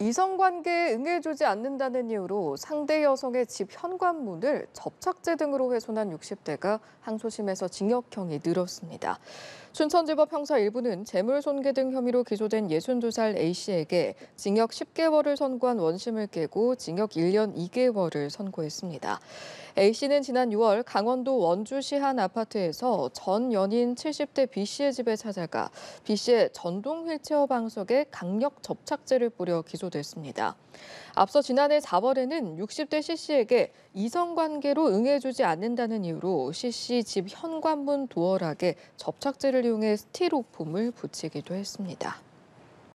이성관계에 응해주지 않는다는 이유로 상대 여성의 집 현관문을 접착제 등으로 훼손한 60대가 항소심에서 징역형이 늘었습니다. 춘천지법 형사 1부는 재물손괴 등 혐의로 기소된 62살 A씨에게 징역 10개월을 선고한 원심을 깨고 징역 1년 2개월을 선고했습니다. A씨는 지난 6월 강원도 원주시 한 아파트에서 전 연인 70대 B씨의 집에 찾아가 B씨의 전동 휠체어 방석에 강력 접착제를 뿌려 기소 했습니다 고조됐습니다. 앞서 지난해 4월에는 60대 C 씨에게 이성관계로 응해주지 않는다는 이유로 C 씨집 현관문 도어락에 접착제를 이용해 스티로폼을 붙이기도 했습니다.